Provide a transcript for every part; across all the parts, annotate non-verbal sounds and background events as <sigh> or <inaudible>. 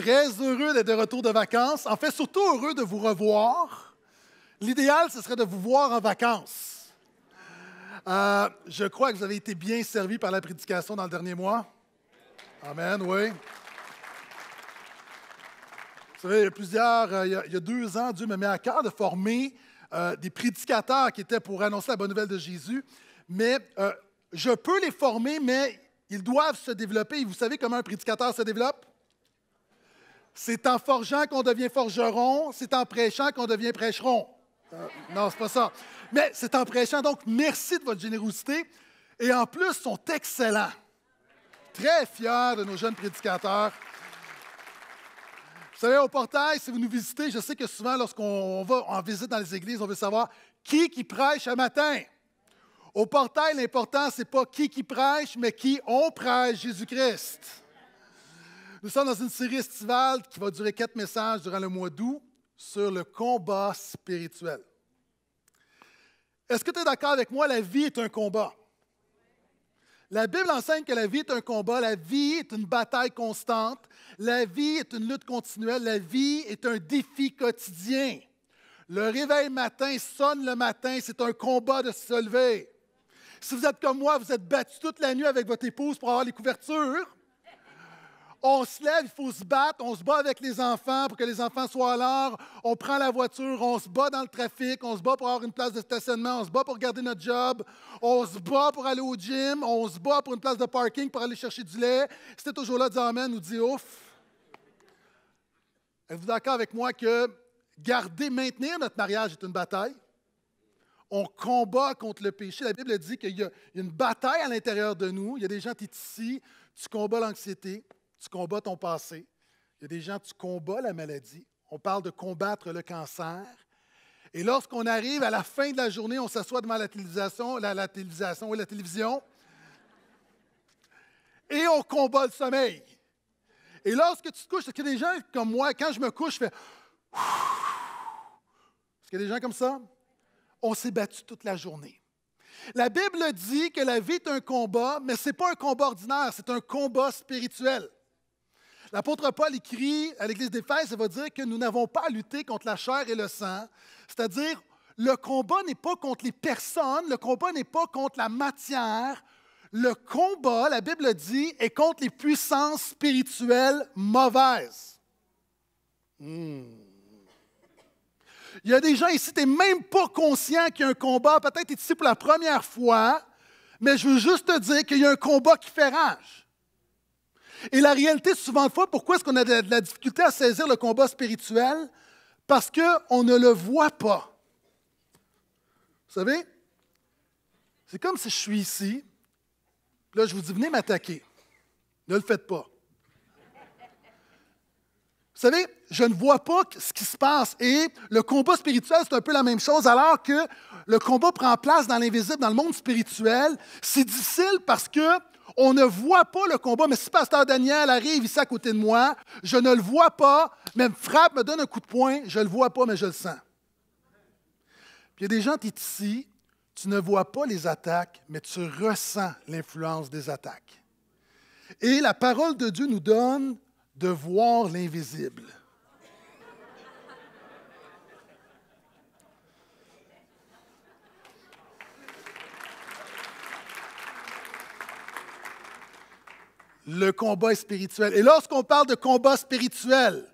Très heureux d'être de retour de vacances. En fait, surtout heureux de vous revoir. L'idéal, ce serait de vous voir en vacances. Euh, je crois que vous avez été bien servi par la prédication dans le dernier mois. Amen, oui. Vous savez, il y a plusieurs, euh, il, y a, deux ans, Dieu me met à cœur de former euh, des prédicateurs qui étaient pour annoncer la bonne nouvelle de Jésus. Mais je peux les former, mais ils doivent se développer. vous savez comment un prédicateur se développe? C'est en forgeant qu'on devient forgeron, c'est en prêchant qu'on devient prêcheron. Euh, non, c'est pas ça. Mais c'est en prêchant, donc merci de votre générosité. Et en plus, sont excellents. Très fiers de nos jeunes prédicateurs. Vous savez, au portail, si vous nous visitez, je sais que souvent, lorsqu'on va en visite dans les églises, on veut savoir qui qui prêche un matin. Au portail, l'important, c'est pas qui qui prêche, mais qui on prêche Jésus-Christ. Nous sommes dans une série estivale qui va durer quatre messages durant le mois d'août sur le combat spirituel. Est-ce que tu es d'accord avec moi? La vie est un combat. La Bible enseigne que la vie est un combat, la vie est une bataille constante, la vie est une lutte continuelle, la vie est un défi quotidien. Le réveil matin sonne le matin, c'est un combat de se lever. Si vous êtes comme moi, vous êtes battu toute la nuit avec votre épouse pour avoir les couvertures on se lève, il faut se battre, on se bat avec les enfants pour que les enfants soient à l'heure, on prend la voiture, on se bat dans le trafic, on se bat pour avoir une place de stationnement, on se bat pour garder notre job, on se bat pour aller au gym, on se bat pour une place de parking pour aller chercher du lait. C'était toujours là, dit Amen dit ouf. Êtes-vous d'accord avec moi que garder, maintenir notre mariage est une bataille? on combat contre le péché. La Bible dit qu'il y a une bataille à l'intérieur de nous. Il y a des gens qui ici, tu combats l'anxiété, tu combats ton passé. Il y a des gens, tu combats la maladie. On parle de combattre le cancer. Et lorsqu'on arrive à la fin de la journée, on s'assoit devant la télévision, la, télévision, et on combat le sommeil. Et lorsque tu te couches, est-ce qu'il y a des gens comme moi, quand je me couche, je fais Est-ce qu'il y a des gens comme ça? On s'est battu toute la journée. La Bible dit que la vie est un combat, mais ce n'est pas un combat ordinaire, c'est un combat spirituel. L'apôtre Paul écrit à l'Église des d'Éphèse, ça va dire que nous n'avons pas à lutter contre la chair et le sang, c'est-à-dire le combat n'est pas contre les personnes, le combat n'est pas contre la matière, le combat, la Bible dit, est contre les puissances spirituelles mauvaises. Hmm. Il y a des gens ici, tu n'es même pas conscient qu'il y a un combat. Peut-être tu es pour la première fois, mais je veux juste te dire qu'il y a un combat qui fait rage. Et la réalité, souvent fois, pourquoi est-ce qu'on a de la, difficulté à saisir le combat spirituel? Parce qu'on ne le voit pas. Vous savez, c'est comme si je suis ici, là je vous dis, venez m'attaquer. Ne le faites pas. Vous savez, je ne vois pas ce qui se passe. Et le combat spirituel, c'est un peu la même chose, alors que le combat prend place dans l'invisible, dans le monde spirituel. C'est difficile parce que on ne voit pas le combat, mais si Pasteur Daniel arrive ici à côté de moi, je ne le vois pas, même frappe, me donne un coup de poing, je ne le vois pas, mais je le sens. Puis il y a des gens, qui ici, tu ne vois pas les attaques, mais tu ressens l'influence des attaques. Et la parole de Dieu nous donne de voir l'invisible. le combat spirituel. Et lorsqu'on parle de combat spirituel,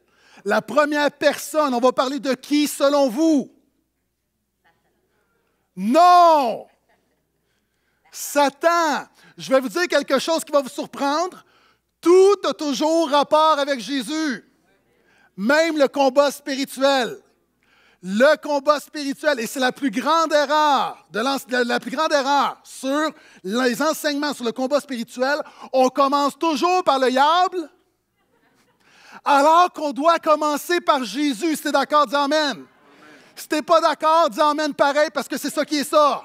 la première personne, on va parler de qui selon vous? Non! Satan! Je vais vous dire quelque chose qui va vous surprendre. Tout a toujours rapport avec Jésus, même le combat spirituel le combat spirituel. Et c'est la plus grande erreur, de plus grande erreur sur les enseignements sur le combat spirituel. On commence toujours par le diable, alors qu'on doit commencer par Jésus. Si d'accord, dis Amen. amen. Si t'es pas d'accord, dis Amen pareil, parce que c'est ça qui est ça.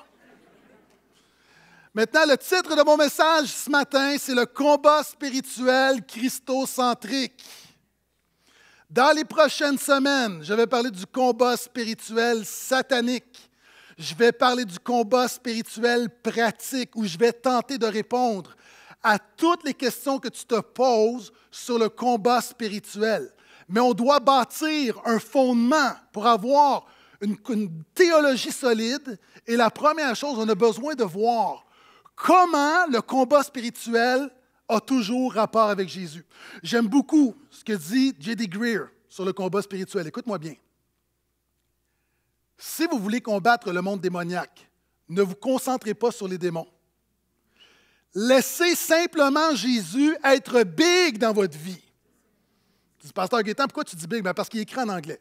Maintenant, le titre de mon message ce matin, c'est le combat spirituel christocentrique. Dans les prochaines semaines, je vais parler du combat spirituel satanique. Je vais parler du combat spirituel pratique où je vais tenter de répondre à toutes les questions que tu te poses sur le combat spirituel. Mais on doit bâtir un fondement pour avoir une, théologie solide. Et la première chose, on a besoin de voir comment le combat spirituel a toujours rapport avec Jésus. J'aime beaucoup ce que dit J.D. Greer sur le combat spirituel. Écoute-moi bien. Si vous voulez combattre le monde démoniaque, ne vous concentrez pas sur les démons. Laissez simplement Jésus être big dans votre vie. Tu dis, Pasteur Gaétan, pourquoi tu dis big? Ben, parce qu'il écrit en anglais.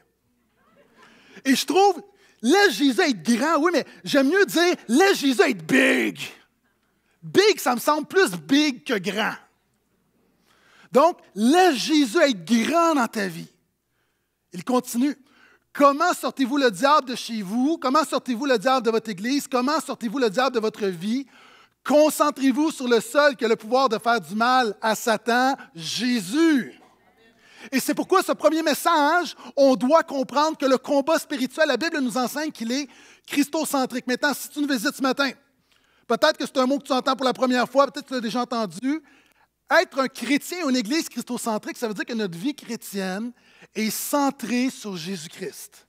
Et je trouve, laisse Jésus être grand, oui, mais j'aime mieux dire, laisse Jésus être big. Big, ça me semble plus big que grand. Donc, laisse Jésus être grand dans ta vie. Il continue. Comment sortez-vous le diable de chez vous? Comment sortez-vous le diable de votre Église? Comment sortez-vous le diable de votre vie? Concentrez-vous sur le seul qui a le pouvoir de faire du mal à Satan, Jésus. Et c'est pourquoi ce premier message, on doit comprendre que le combat spirituel, la Bible nous enseigne qu'il est christocentrique. Maintenant, si tu nous visites ce matin, Peut-être que c'est un mot que tu entends pour la première fois, peut-être que tu l'as déjà entendu. Être un chrétien ou une église christocentrique, ça veut dire que notre vie chrétienne est centrée sur Jésus-Christ.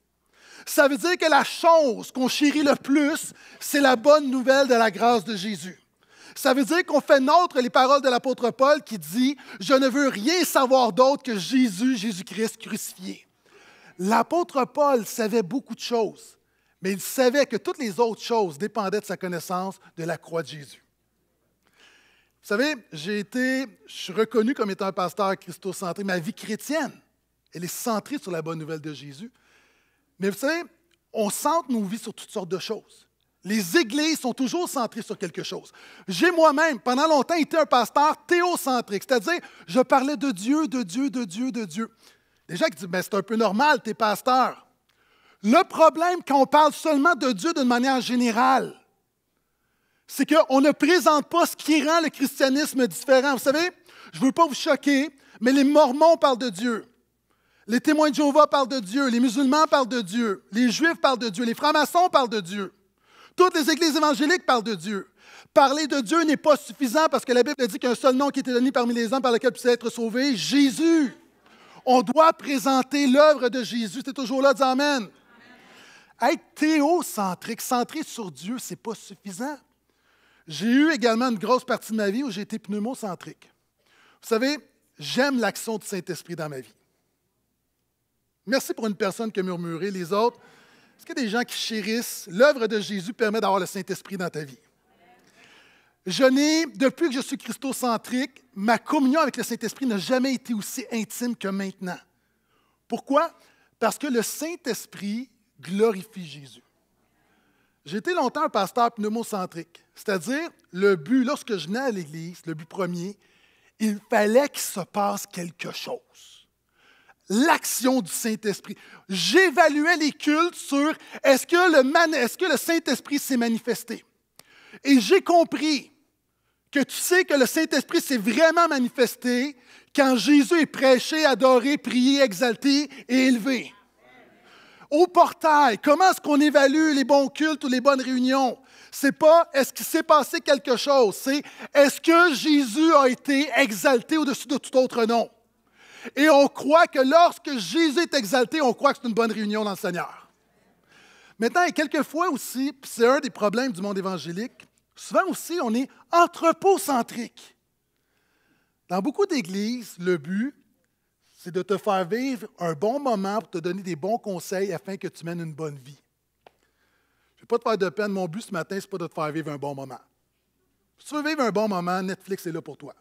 Ça veut dire que la chose qu'on chérit le plus, c'est la bonne nouvelle de la grâce de Jésus. Ça veut dire qu'on fait nôtre les paroles de l'apôtre Paul qui dit Je ne veux rien savoir d'autre que Jésus, Jésus-Christ crucifié. L'apôtre Paul savait beaucoup de choses. Mais il savait que toutes les autres choses dépendaient de sa connaissance de la croix de Jésus. Vous savez, j'ai été, je suis reconnu comme étant un pasteur christocentré. Ma vie chrétienne, elle est centrée sur la bonne nouvelle de Jésus. Mais vous savez, on centre nos vies sur toutes sortes de choses. Les églises sont toujours centrées sur quelque chose. J'ai moi-même, pendant longtemps, été un pasteur théocentrique, c'est-à-dire, je parlais de Dieu, de Dieu, de Dieu, de Dieu. Les gens qui disent, ben, c'est un peu normal, tu es pasteur. Le problème quand on parle seulement de Dieu d'une manière générale, c'est qu'on ne présente pas ce qui rend le christianisme différent. Vous savez, je ne veux pas vous choquer, mais les Mormons parlent de Dieu. Les témoins de Jéhovah parlent de Dieu. Les musulmans parlent de Dieu. Les juifs parlent de Dieu. Les francs-maçons parlent de Dieu. Toutes les églises évangéliques parlent de Dieu. Parler de Dieu n'est pas suffisant parce que la Bible dit qu'un seul nom qui était donné parmi les hommes par lequel puisse être sauvé, Jésus. On doit présenter l'œuvre de Jésus. C'est toujours là, dis Amen. Être théocentrique, centré sur Dieu, ce n'est pas suffisant. J'ai eu également une grosse partie de ma vie où j'ai été pneumocentrique. Vous savez, j'aime l'action du Saint-Esprit dans ma vie. Merci pour une personne qui a murmuré, les autres. Est-ce qu'il y a des gens qui chérissent? L'œuvre de Jésus permet d'avoir le Saint-Esprit dans ta vie. Je n'ai, depuis que je suis christocentrique, ma communion avec le Saint-Esprit n'a jamais été aussi intime que maintenant. Pourquoi? Parce que le Saint-Esprit glorifie Jésus. J'ai été longtemps un pasteur pneumocentrique, c'est-à-dire le but, lorsque je venais à l'Église, le but premier, il fallait qu'il se passe quelque chose. L'action du Saint-Esprit. J'évaluais les cultes sur est-ce que le, que le Saint-Esprit s'est manifesté. Et j'ai compris que tu sais que le Saint-Esprit s'est vraiment manifesté quand Jésus est prêché, adoré, prié, exalté et élevé. Au portail, comment est-ce qu'on évalue les bons cultes ou les bonnes réunions? C'est pas est-ce qu'il s'est passé quelque chose, c'est est-ce que Jésus a été exalté au-dessus de tout autre nom? Et on croit que lorsque Jésus est exalté, on croit que c'est une bonne réunion dans le Seigneur. Maintenant, et quelquefois aussi, c'est un des problèmes du monde évangélique, souvent aussi on est anthropocentrique. Dans beaucoup d'églises, le but, c'est de te faire vivre un bon moment pour te donner des bons conseils afin que tu mènes une bonne vie. Je ne vais pas te faire de peine. Mon but ce matin, ce n'est pas de te faire vivre un bon moment. Si tu veux vivre un bon moment, Netflix est là pour toi.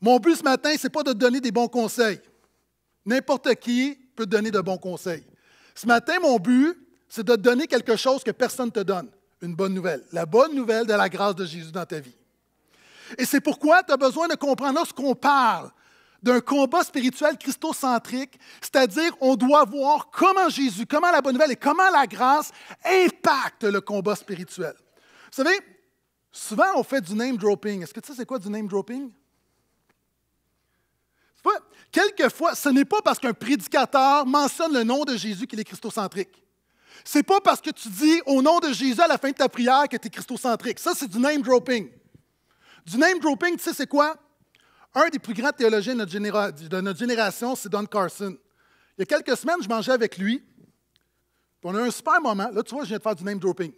Mon but ce matin, ce n'est pas de te donner des bons conseils. N'importe qui peut te donner de bons conseils. Ce matin, mon but, c'est de te donner quelque chose que personne ne te donne, une bonne nouvelle, la bonne nouvelle de la grâce de Jésus dans ta vie. Et c'est pourquoi tu as besoin de comprendre lorsqu'on parle d'un combat spirituel christocentrique, c'est-à-dire on doit voir comment Jésus, comment la bonne nouvelle et comment la grâce impactent le combat spirituel. Vous savez, souvent on fait du name dropping. Est-ce que tu sais c'est quoi du name dropping? quelquefois, ce n'est pas parce qu'un prédicateur mentionne le nom de Jésus qu'il est christocentrique. C'est pas parce que tu dis au nom de Jésus à la fin de ta prière que tu es christocentrique. Ça, c'est du name dropping. Du name dropping, tu sais, c'est quoi? un des plus grands théologiens de notre, génération, c'est Don Carson. Il y a quelques semaines, je mangeais avec lui. On a eu un super moment. Là, tu vois, je viens de faire du name dropping.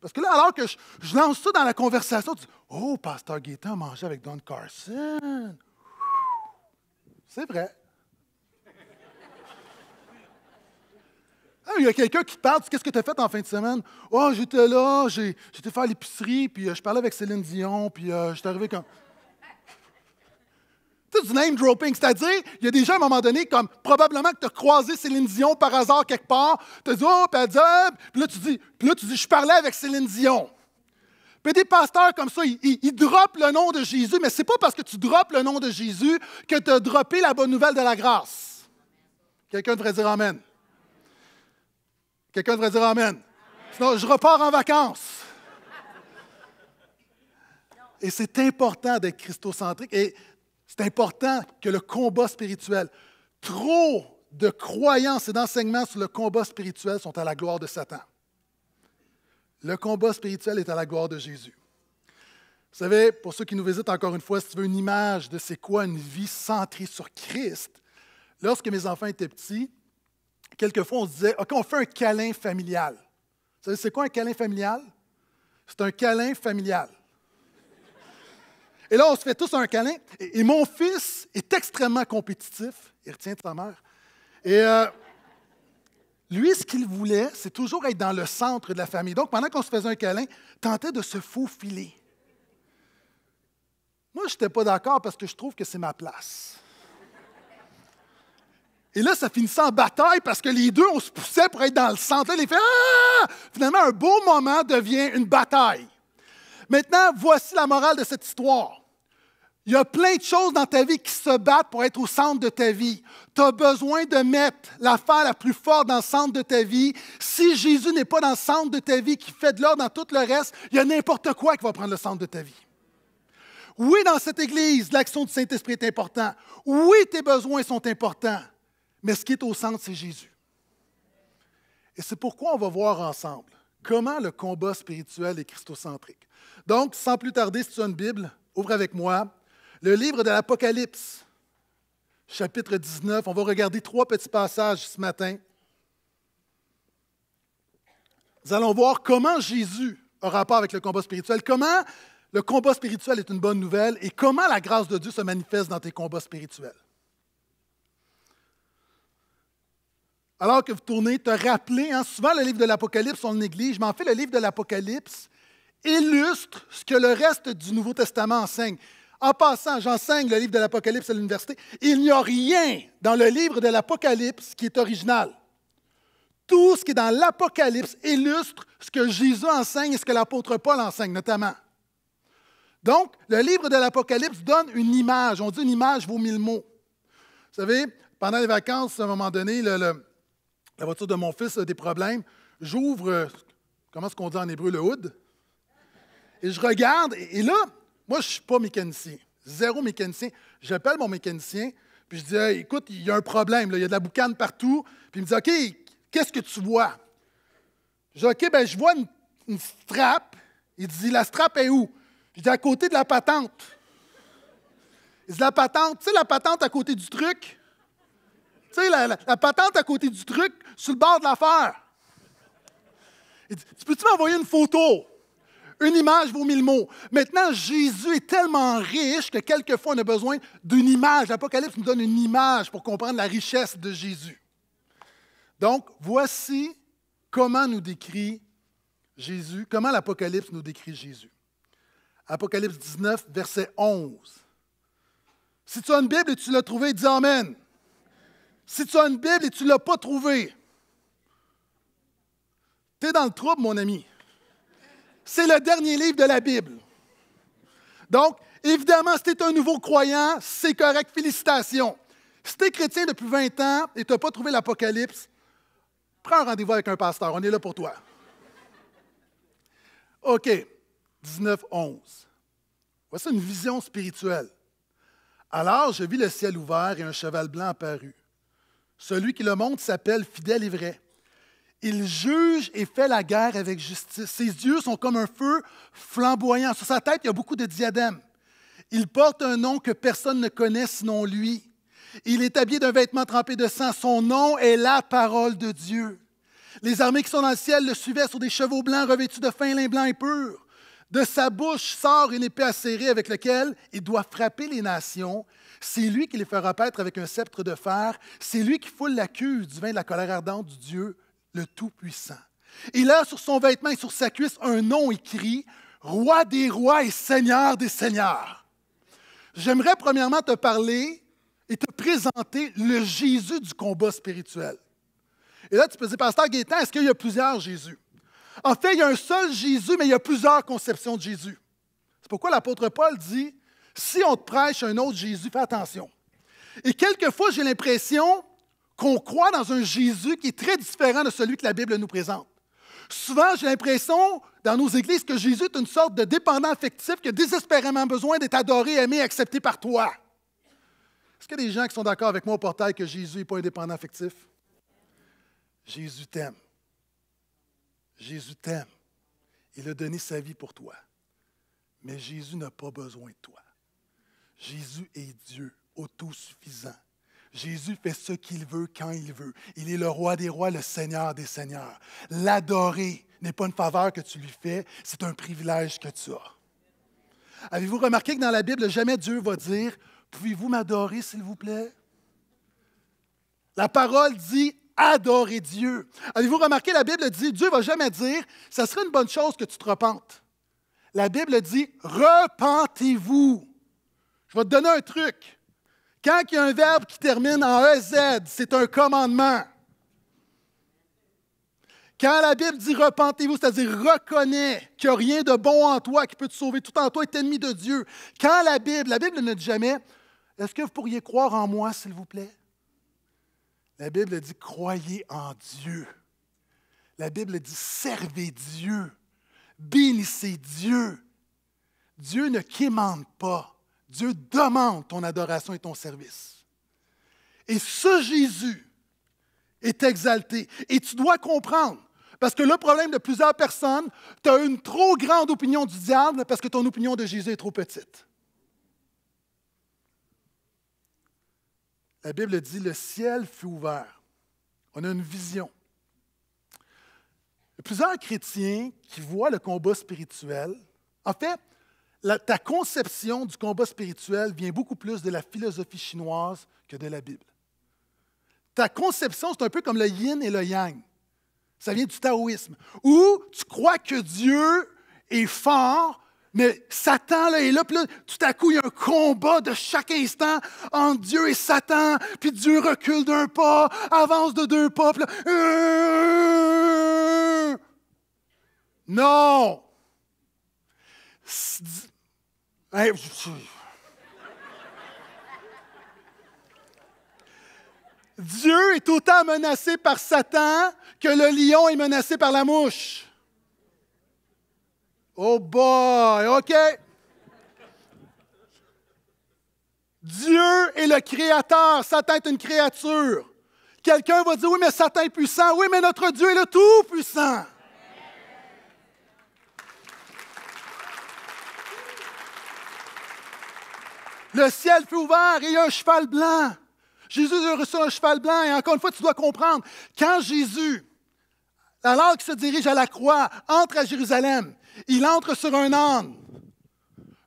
Parce que là, alors que je, lance ça dans la conversation, tu dis Oh, Pasteur Gaétan mangeait avec Don Carson. C'est vrai. Ah, il y a quelqu'un qui te parle, qu'est-ce que tu as fait en fin de semaine? Oh, j'étais là, j'étais faire l'épicerie, puis euh, je parlais avec Céline Dion, puis je euh, j'étais arrivé comme. C'est du name dropping, c'est-à-dire, il y a des gens à un moment donné, comme probablement que tu as croisé Céline Dion par hasard quelque part, tu as dit, oh, puis euh, puis là, tu dis, là, tu dis, je parlais avec Céline Dion. Puis des pasteurs comme ça, ils, ils, droppent le nom de Jésus, mais c'est pas parce que tu droppes le nom de Jésus que tu as droppé la bonne nouvelle de la grâce. Quelqu'un devrait dire Amen. Quelqu'un devrait dire Amen. Sinon, je repars en vacances. Et c'est important d'être christocentrique. Et c'est important que le combat spirituel, trop de croyances et d'enseignements sur le combat spirituel sont à la gloire de Satan. Le combat spirituel est à la gloire de Jésus. Vous savez, pour ceux qui nous visitent encore une fois, si tu veux une image de c'est quoi une vie centrée sur Christ, lorsque mes enfants étaient petits, quelquefois on se disait, OK, on fait un câlin familial. Vous savez, c'est quoi un câlin familial? C'est un câlin familial. Et là, on se fait tous un câlin. Et, mon fils est extrêmement compétitif. Il retient de sa mère. Et euh, lui, ce qu'il voulait, c'est toujours être dans le centre de la famille. Donc, pendant qu'on se faisait un câlin, tentait de se faufiler. Moi, je n'étais pas d'accord parce que je trouve que c'est ma place. Et là, ça finissait en bataille parce que les deux, on se poussait pour être dans le centre. Là, fait ah! Finalement, un beau moment devient une bataille. Maintenant, voici la morale de cette histoire. Il y a plein de choses dans ta vie qui se battent pour être au centre de ta vie. Tu as besoin de mettre l'affaire la plus forte dans le centre de ta vie. Si Jésus n'est pas dans le centre de ta vie, qui fait de l'or dans tout le reste, il y a n'importe quoi qui va prendre le centre de ta vie. Oui, dans cette Église, l'action du Saint-Esprit est importante. Oui, tes besoins sont importants. Mais ce qui est au centre, c'est Jésus. Et c'est pourquoi on va voir ensemble comment le combat spirituel est christocentrique. Donc, sans plus tarder, si tu as une Bible, ouvre avec moi le livre de l'Apocalypse, chapitre 19, on va regarder trois petits passages ce matin. Nous allons voir comment Jésus a rapport avec le combat spirituel, comment le combat spirituel est une bonne nouvelle et comment la grâce de Dieu se manifeste dans tes combats spirituels. Alors que vous tournez, te rappeler, hein, souvent le livre de l'Apocalypse, on le néglige, mais en fait, le livre de l'Apocalypse illustre ce que le reste du Nouveau Testament enseigne. En passant, j'enseigne le livre de l'Apocalypse à l'université. Il n'y a rien dans le livre de l'Apocalypse qui est original. Tout ce qui est dans l'Apocalypse illustre ce que Jésus enseigne et ce que l'apôtre Paul enseigne notamment. Donc, le livre de l'Apocalypse donne une image. On dit une image vaut mille mots. Vous savez, pendant les vacances, à un moment donné, la voiture de mon fils a des problèmes. J'ouvre, euh, comment est-ce qu'on dit en hébreu, le hood? Et je regarde, et là, moi, je ne suis pas mécanicien. Zéro mécanicien. J'appelle mon mécanicien, puis je dis Écoute, il y a un problème, il y a de la boucane partout. Puis il me dit OK, qu'est-ce que tu vois Je dis OK, ben, je vois une, une strap. Il dit La strap est où Je dis À côté de la patente. Il dit La patente, tu sais, la patente à côté du truc Tu sais, la, patente à côté du truc, sur le bord de l'affaire. Il dit Tu peux-tu m'envoyer une photo une image vaut mille mots. Maintenant, Jésus est tellement riche que quelquefois on a besoin d'une image. L'Apocalypse nous donne une image pour comprendre la richesse de Jésus. Donc, voici comment nous décrit Jésus, comment l'Apocalypse nous décrit Jésus. Apocalypse 19, verset 11. Si tu as une Bible et tu l'as trouvée, dis Amen. Si tu as une Bible et tu ne l'as pas trouvée, tu es dans le trouble, mon ami c'est le dernier livre de la Bible. Donc, évidemment, si tu es un nouveau croyant, c'est correct, félicitations. Si tu es chrétien depuis 20 ans et tu n'as pas trouvé l'Apocalypse, prends un rendez-vous avec un pasteur, on est là pour toi. OK, 19, 11. Voici une vision spirituelle. Alors je vis le ciel ouvert et un cheval blanc apparu. Celui qui le monte s'appelle fidèle et vrai. Il juge et fait la guerre avec justice. Ses yeux sont comme un feu flamboyant. Sur sa tête, il y a beaucoup de diadèmes. Il porte un nom que personne ne connaît sinon lui. Il est habillé d'un vêtement trempé de sang. Son nom est la parole de Dieu. Les armées qui sont dans le ciel le suivaient sur des chevaux blancs revêtus de fin lin blanc et pur. De sa bouche sort une épée acérée avec laquelle il doit frapper les nations. C'est lui qui les fera paître avec un sceptre de fer. C'est lui qui foule la cuve du vin de la colère ardente du Dieu le Tout-Puissant. Il a sur son vêtement et sur sa cuisse un nom écrit, Roi des rois et Seigneur des seigneurs. J'aimerais premièrement te parler et te présenter le Jésus du combat spirituel. Et là, tu peux dire, Pasteur Gaétan, est-ce qu'il y a plusieurs Jésus? En fait, il y a un seul Jésus, mais il y a plusieurs conceptions de Jésus. C'est pourquoi l'apôtre Paul dit, si on te prêche un autre Jésus, fais attention. Et quelquefois, j'ai l'impression qu'on croit dans un Jésus qui est très différent de celui que la Bible nous présente. Souvent, j'ai l'impression dans nos églises que Jésus est une sorte de dépendant affectif qui a désespérément besoin d'être adoré, aimé, accepté par toi. Est-ce qu'il y a des gens qui sont d'accord avec moi au portail que Jésus n'est pas un dépendant affectif? Jésus t'aime. Jésus t'aime. Il a donné sa vie pour toi. Mais Jésus n'a pas besoin de toi. Jésus est Dieu autosuffisant. Jésus fait ce qu'il veut quand il veut. Il est le roi des rois, le seigneur des seigneurs. L'adorer n'est pas une faveur que tu lui fais, c'est un privilège que tu as. Avez-vous remarqué que dans la Bible, jamais Dieu va dire, pouvez-vous m'adorer s'il vous plaît? La parole dit, Adorez Dieu. Avez-vous remarqué, la Bible dit, Dieu ne va jamais dire, ça serait une bonne chose que tu te repentes. La Bible dit, repentez-vous. Je vais te donner un truc. Quand il y a un verbe qui termine en EZ, c'est un commandement. Quand la Bible dit repentez-vous, c'est-à-dire reconnais qu'il n'y a rien de bon en toi qui peut te sauver, tout en toi est ennemi de Dieu. Quand la Bible, la Bible ne dit jamais, est-ce que vous pourriez croire en moi, s'il vous plaît? La Bible dit croyez en Dieu. La Bible dit servez Dieu, bénissez Dieu. Dieu ne quémande pas. Dieu demande ton adoration et ton service. Et ce Jésus est exalté. Et tu dois comprendre, parce que le problème de plusieurs personnes, tu as une trop grande opinion du diable parce que ton opinion de Jésus est trop petite. La Bible dit, le ciel fut ouvert. On a une vision. plusieurs chrétiens qui voient le combat spirituel. En fait, ta conception du combat spirituel vient beaucoup plus de la philosophie chinoise que de la Bible. Ta conception, c'est un peu comme le yin et le yang. Ça vient du taoïsme. Où tu crois que Dieu est fort, mais Satan là, est là, puis tout à coup, il y a un combat de chaque instant entre Dieu et Satan, puis Dieu recule d'un pas, avance de deux pas, puis là, euh! Non! Dieu est autant menacé par Satan que le lion est menacé par la mouche. Oh boy, OK. Dieu est le créateur, Satan est une créature. Quelqu'un va dire, oui, mais Satan est puissant. Oui, mais notre Dieu est le tout puissant. Le ciel fut ouvert et il y a un cheval blanc. Jésus a reçu un cheval blanc. Et encore une fois, tu dois comprendre, quand Jésus, alors qu'il se dirige à la croix, entre à Jérusalem, il entre sur un âne,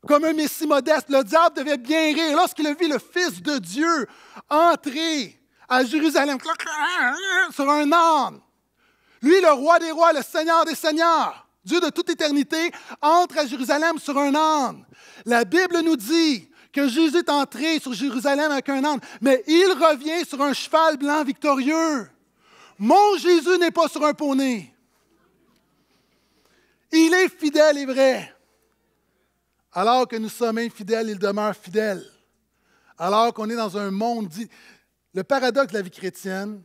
comme un Messie modeste. Le diable devait bien rire. Lorsqu'il a vu le Fils de Dieu entrer à Jérusalem, sur un âne, lui, le roi des rois, le Seigneur des seigneurs, Dieu de toute éternité, entre à Jérusalem sur un âne. La Bible nous dit, que Jésus est entré sur Jérusalem avec un âne, mais il revient sur un cheval blanc victorieux. Mon Jésus n'est pas sur un poney. Il est fidèle et vrai. Alors que nous sommes infidèles, il demeure fidèle. Alors qu'on est dans un monde dit. Le paradoxe de la vie chrétienne,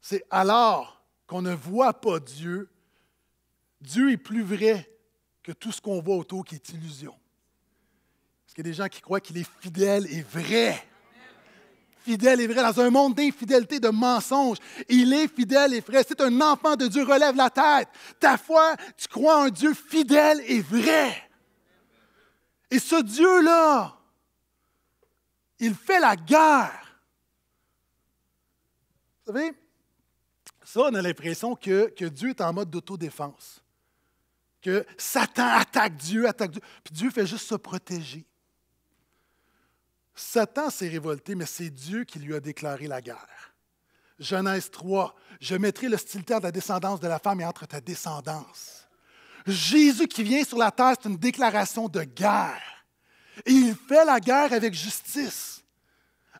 c'est alors qu'on ne voit pas Dieu, Dieu est plus vrai que tout ce qu'on voit autour qui est illusion. Il y a des gens qui croient qu'il est fidèle et vrai. Fidèle et vrai, dans un monde d'infidélité, de mensonges, il est fidèle et vrai. C'est un enfant de Dieu, relève la tête. Ta foi, tu crois en Dieu fidèle et vrai. Et ce Dieu-là, il fait la guerre. Vous savez, ça, on a l'impression que, que Dieu est en mode d'autodéfense que Satan attaque Dieu, attaque Dieu, puis Dieu fait juste se protéger. Satan s'est révolté, mais c'est Dieu qui lui a déclaré la guerre. Genèse 3, je mettrai l'hostilité de la descendance de la femme et entre ta descendance. Jésus qui vient sur la terre, c'est une déclaration de guerre. Et il fait la guerre avec justice.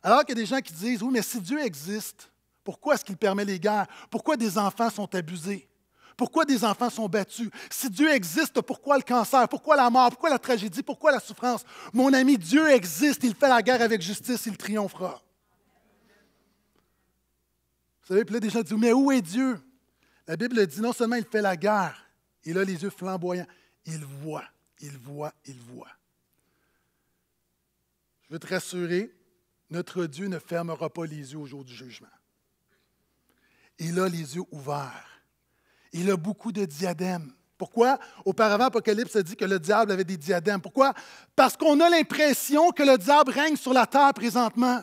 Alors qu'il y a des gens qui disent, oui, mais si Dieu existe, pourquoi est-ce qu'il permet les guerres? Pourquoi des enfants sont abusés? Pourquoi des enfants sont battus? Si Dieu existe, pourquoi le cancer? Pourquoi la mort? Pourquoi la tragédie? Pourquoi la souffrance? Mon ami, Dieu existe. Il fait la guerre avec justice. Il triomphera. Vous savez, puis là, des gens disent, mais où est Dieu? La Bible dit non seulement il fait la guerre, il a les yeux flamboyants, il voit, il voit, il voit. Je veux te rassurer, notre Dieu ne fermera pas les yeux au jour du jugement. Il a les yeux ouverts. Il a beaucoup de diadèmes. Pourquoi? Auparavant, Apocalypse a dit que le diable avait des diadèmes. Pourquoi? Parce qu'on a l'impression que le diable règne sur la terre présentement.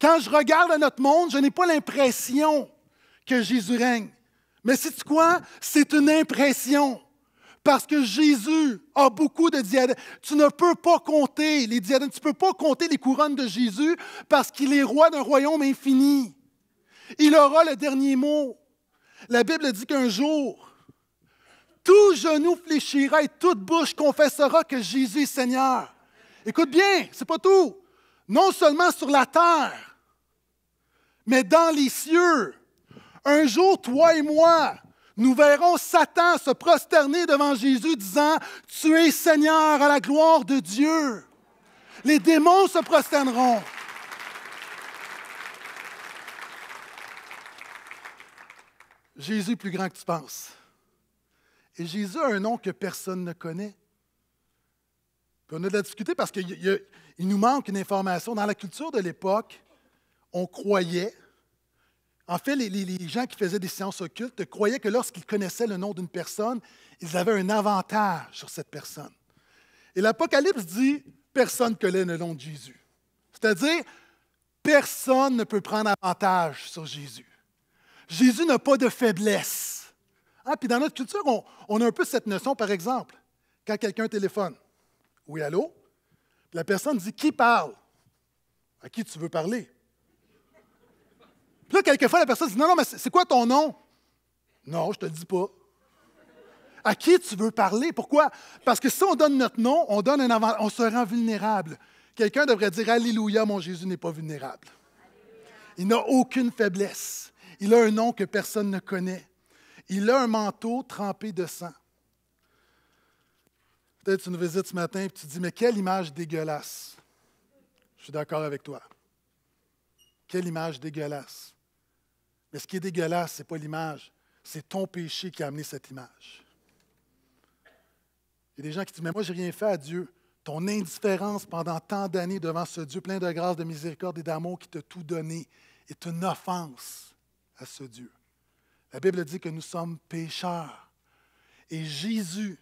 Quand je regarde notre monde, je n'ai pas l'impression que Jésus règne. Mais c'est quoi? C'est une impression. Parce que Jésus a beaucoup de diadèmes. Tu ne peux pas compter les diadèmes. Tu ne peux pas compter les couronnes de Jésus parce qu'il est roi d'un royaume infini. Il aura le dernier mot. La Bible dit qu'un jour, tout genou fléchira et toute bouche confessera que Jésus est Seigneur. Écoute bien, c'est pas tout. Non seulement sur la terre, mais dans les cieux. Un jour, toi et moi, nous verrons Satan se prosterner devant Jésus disant, Tu es Seigneur à la gloire de Dieu. Les démons se prosterneront. Jésus est plus grand que tu penses. Et Jésus a un nom que personne ne connaît. on a de la difficulté parce qu'il nous manque une information. Dans la culture de l'époque, on croyait, en fait, les, les, gens qui faisaient des sciences occultes croyaient que lorsqu'ils connaissaient le nom d'une personne, ils avaient un avantage sur cette personne. Et l'Apocalypse dit, personne ne connaît le nom de Jésus. C'est-à-dire, personne ne peut prendre avantage sur Jésus. Jésus n'a pas de faiblesse. Ah, puis dans notre culture, on, a un peu cette notion, par exemple, quand quelqu'un téléphone. Oui, allô? La personne dit Qui parle? À qui tu veux parler? Puis là, quelquefois, la personne dit Non, non, mais c'est quoi ton nom? Non, je te le dis pas. À qui tu veux parler? Pourquoi? Parce que si on donne notre nom, on, donne un on se rend vulnérable. Quelqu'un devrait dire Alléluia, mon Jésus n'est pas vulnérable. Il n'a aucune faiblesse. Il a un nom que personne ne connaît. Il a un manteau trempé de sang. Peut-être tu nous visites ce matin et tu te dis, mais quelle image dégueulasse. Je suis d'accord avec toi. Quelle image dégueulasse. Mais ce qui est dégueulasse, ce n'est pas l'image, c'est ton péché qui a amené cette image. Il y a des gens qui disent, mais moi, je n'ai rien fait à Dieu. Ton indifférence pendant tant d'années devant ce Dieu plein de grâce, de miséricorde et d'amour qui t'a tout donné est une offense à ce Dieu. La Bible dit que nous sommes pécheurs. Et Jésus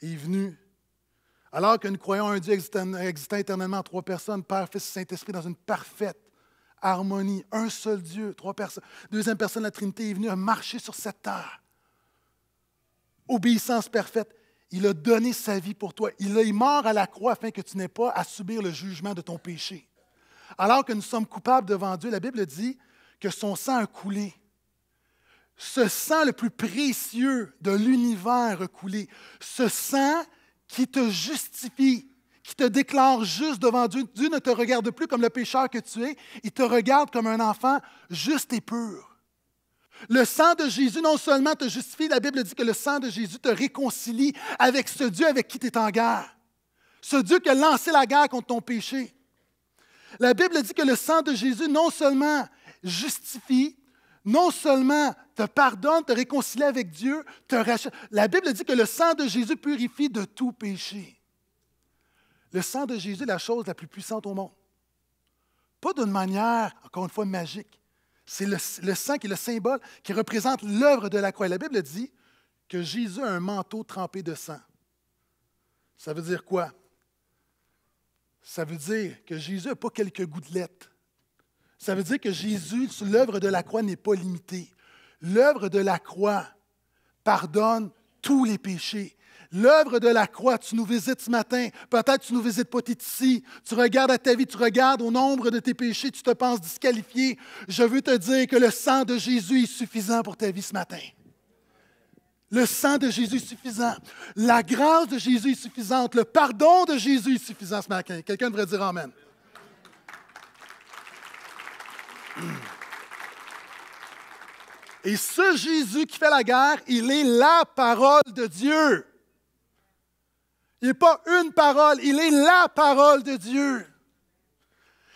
est venu. Alors que nous croyons un Dieu existant, éternellement en trois personnes, Père, Fils et Saint-Esprit, dans une parfaite harmonie, un seul Dieu, trois personnes. Deuxième personne, la Trinité est venue à marcher sur cette terre. Obéissance parfaite. Il a donné sa vie pour toi. Il est mort à la croix afin que tu n'aies pas à subir le jugement de ton péché. Alors que nous sommes coupables devant Dieu, la Bible dit que son sang a coulé. Ce sang le plus précieux de l'univers a coulé. Ce sang qui te justifie, qui te déclare juste devant Dieu. Dieu ne te regarde plus comme le pécheur que tu es, il te regarde comme un enfant juste et pur. Le sang de Jésus non seulement te justifie, la Bible dit que le sang de Jésus te réconcilie avec ce Dieu avec qui tu es en guerre. Ce Dieu qui a lancé la guerre contre ton péché. La Bible dit que le sang de Jésus non seulement justifie, non seulement te pardonne, te réconcilie avec Dieu, te rachète. La Bible dit que le sang de Jésus purifie de tout péché. Le sang de Jésus est la chose la plus puissante au monde. Pas d'une manière, encore une fois, magique. C'est le, sang qui est le symbole, qui représente l'œuvre de la croix. la Bible dit que Jésus a un manteau trempé de sang. Ça veut dire quoi? Ça veut dire que Jésus n'a pas quelques gouttelettes ça veut dire que Jésus, l'œuvre de la croix n'est pas limitée. L'œuvre de la croix pardonne tous les péchés. L'œuvre de la croix, tu nous visites ce matin, peut-être tu nous visites pas, ici, tu regardes à ta vie, tu regardes au nombre de tes péchés, tu te penses disqualifié. Je veux te dire que le sang de Jésus est suffisant pour ta vie ce matin. Le sang de Jésus est suffisant. La grâce de Jésus est suffisante. Le pardon de Jésus est suffisant ce matin. Quelqu'un devrait dire Amen. Et ce Jésus qui fait la guerre, il est la parole de Dieu. Il n'est pas une parole, il est la parole de Dieu.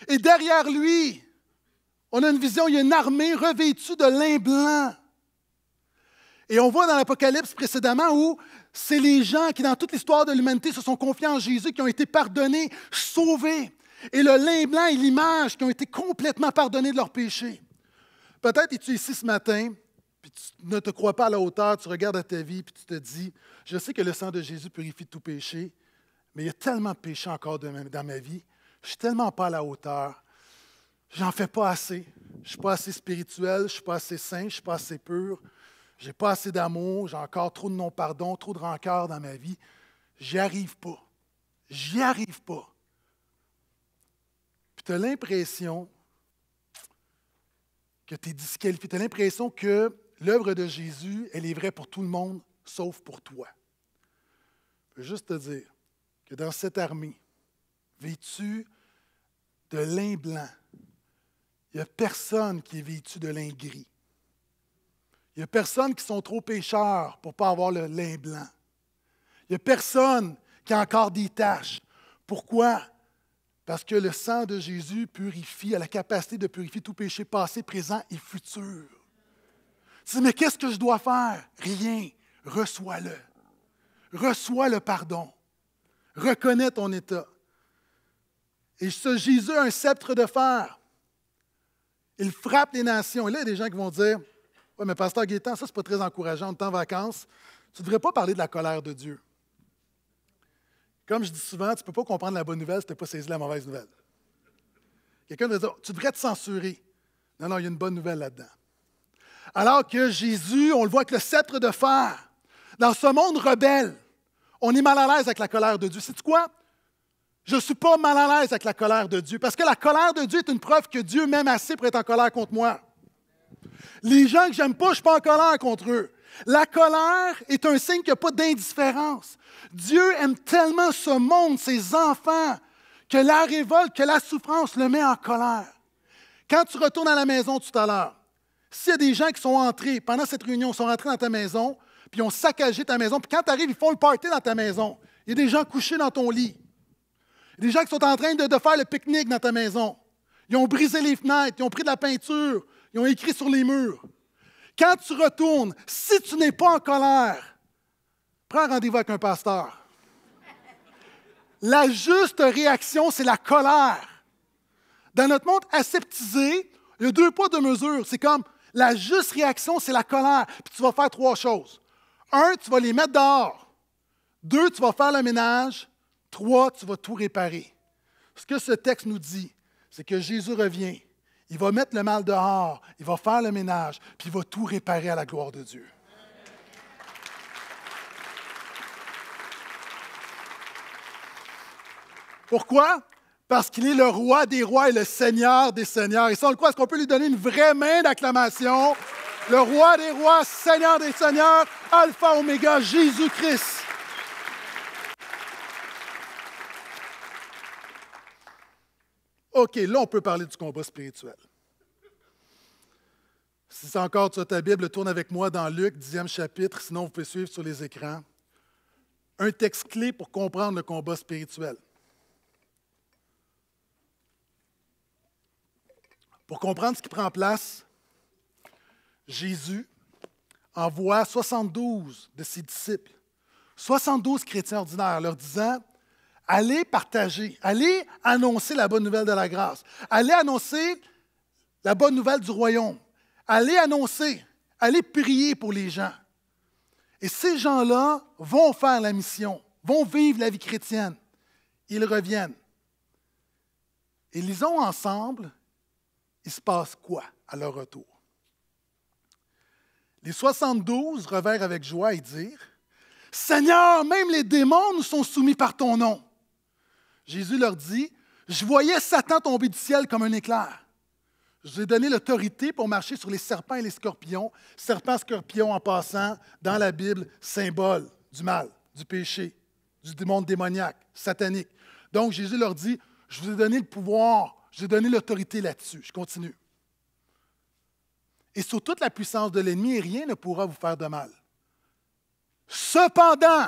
Et derrière lui, on a une vision, il y a une armée revêtue de lin blanc. Et on voit dans l'Apocalypse précédemment où c'est les gens qui, dans toute l'histoire de l'humanité, se sont confiés en Jésus, qui ont été pardonnés, sauvés et le lin blanc et l'image qui ont été complètement pardonnés de leurs péchés. Peut-être es-tu ici ce matin, puis tu ne te crois pas à la hauteur, tu regardes ta vie, puis tu te dis, je sais que le sang de Jésus purifie tout péché, mais il y a tellement de péchés encore dans ma vie, je suis tellement pas à la hauteur, j'en fais pas assez, je suis pas assez spirituel, je suis pas assez saint, je suis pas assez pur, j'ai pas assez d'amour, j'ai encore trop de non-pardon, trop de rancœur dans ma vie, j'y arrive pas, j'y arrive pas tu as l'impression que tu es disqualifié, tu as l'impression que l'œuvre de Jésus, elle est vraie pour tout le monde, sauf pour toi. Je veux juste te dire que dans cette armée, vêtue de lin blanc, il n'y a personne qui est vêtu de lin gris. Il n'y a personne qui sont trop pécheurs pour ne pas avoir le lin blanc. Il n'y a personne qui a encore des taches. Pourquoi? Parce que le sang de Jésus purifie, a la capacité de purifier tout péché passé, présent et futur. Tu dis, mais qu'est-ce que je dois faire? Rien. Reçois-le. Reçois le pardon. Reconnais ton état. Et ce Jésus a un sceptre de fer. Il frappe les nations. Et là, il y a des gens qui vont dire Oui, mais Pasteur Gaétan, ça, c'est pas très encourageant. On est en vacances. Tu ne devrais pas parler de la colère de Dieu. Comme je dis souvent, tu ne peux pas comprendre la bonne nouvelle si tu n'as pas saisi la mauvaise nouvelle. Quelqu'un va dire Tu devrais te censurer. Non, non, il y a une bonne nouvelle là-dedans. Alors que Jésus, on le voit avec le sceptre de fer. Dans ce monde rebelle, on est mal à l'aise avec la colère de Dieu. C'est quoi? Je ne suis pas mal à l'aise avec la colère de Dieu, parce que la colère de Dieu est une preuve que Dieu m'aime assez pour être en colère contre moi. Les gens que j'aime pas, je ne suis pas en colère contre eux. La colère est un signe qu'il n'y a pas d'indifférence. Dieu aime tellement ce monde, ses enfants, que la révolte, que la souffrance le met en colère. Quand tu retournes à la maison tout à l'heure, s'il y a des gens qui sont entrés pendant cette réunion, sont rentrés dans ta maison, puis ils ont saccagé ta maison, puis quand tu arrives, ils font le party dans ta maison. Il y a des gens couchés dans ton lit. Il y a des gens qui sont en train de, de faire le pique-nique dans ta maison. Ils ont brisé les fenêtres, ils ont pris de la peinture, ils ont écrit sur les murs. Quand tu retournes, si tu n'es pas en colère, prends rendez-vous avec un pasteur. La juste réaction, c'est la colère. Dans notre monde aseptisé, il y a deux poids, deux mesures. C'est comme la juste réaction, c'est la colère. Puis tu vas faire trois choses. Un, tu vas les mettre dehors. Deux, tu vas faire le ménage. Trois, tu vas tout réparer. Ce que ce texte nous dit, c'est que Jésus revient. Il va mettre le mal dehors, il va faire le ménage, puis il va tout réparer à la gloire de Dieu. Pourquoi? Parce qu'il est le roi des rois et le seigneur des seigneurs. Et sans le quoi, est-ce qu'on peut lui donner une vraie main d'acclamation? Le roi des rois, seigneur des seigneurs, alpha, oméga, Jésus-Christ. OK, là, on peut parler du combat spirituel. Si c'est encore sur ta Bible, tourne avec moi dans Luc, 10e chapitre, sinon vous pouvez suivre sur les écrans. Un texte clé pour comprendre le combat spirituel. Pour comprendre ce qui prend place, Jésus envoie 72 de ses disciples, 72 chrétiens ordinaires, leur disant Allez partager, allez annoncer la bonne nouvelle de la grâce, allez annoncer la bonne nouvelle du royaume, allez annoncer, allez prier pour les gens. Et ces gens-là vont faire la mission, vont vivre la vie chrétienne. Ils reviennent. Et lisons ensemble, il se passe quoi à leur retour? Les 72 revinrent avec joie et dirent, Seigneur, même les démons nous sont soumis par ton nom. Jésus leur dit, je voyais Satan tomber du ciel comme un éclair. Je vous ai donné l'autorité pour marcher sur les serpents et les scorpions. et scorpions en passant, dans la Bible, symbole du mal, du péché, du monde démoniaque, satanique. Donc Jésus leur dit, je vous ai donné le pouvoir, je vous ai donné l'autorité là-dessus. Je continue. Et sur toute la puissance de l'ennemi, rien ne pourra vous faire de mal. Cependant,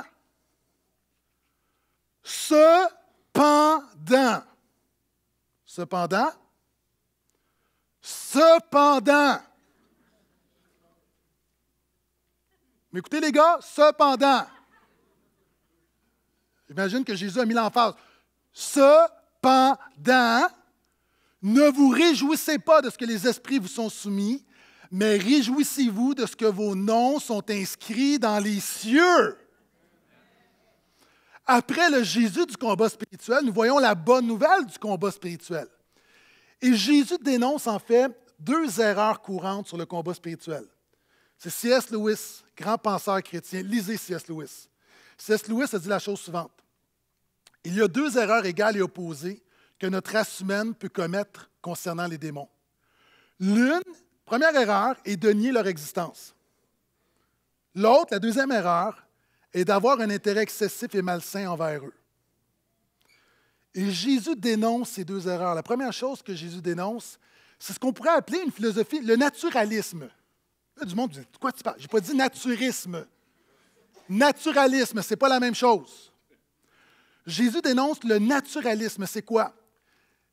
ce Cependant, cependant, cependant. Mais écoutez les gars, cependant. J'imagine que Jésus a mis l'emphase. Cependant, ne vous réjouissez pas de ce que les esprits vous sont soumis, mais réjouissez-vous de ce que vos noms sont inscrits dans les cieux. Après le Jésus du combat spirituel, nous voyons la bonne nouvelle du combat spirituel. Et Jésus dénonce en fait deux erreurs courantes sur le combat spirituel. C'est C.S. Lewis, grand penseur chrétien. Lisez C.S. Lewis. C.S. Lewis a dit la chose suivante. Il y a deux erreurs égales et opposées que notre race humaine peut commettre concernant les démons. L'une, première erreur, est de nier leur existence. L'autre, la deuxième erreur, et d'avoir un intérêt excessif et malsain envers eux. Et Jésus dénonce ces deux erreurs. La première chose que Jésus dénonce, c'est ce qu'on pourrait appeler une philosophie, le naturalisme. du monde dit, quoi tu parles? Je n'ai pas dit naturisme. Naturalisme, ce n'est pas la même chose. Jésus dénonce le naturalisme. C'est quoi?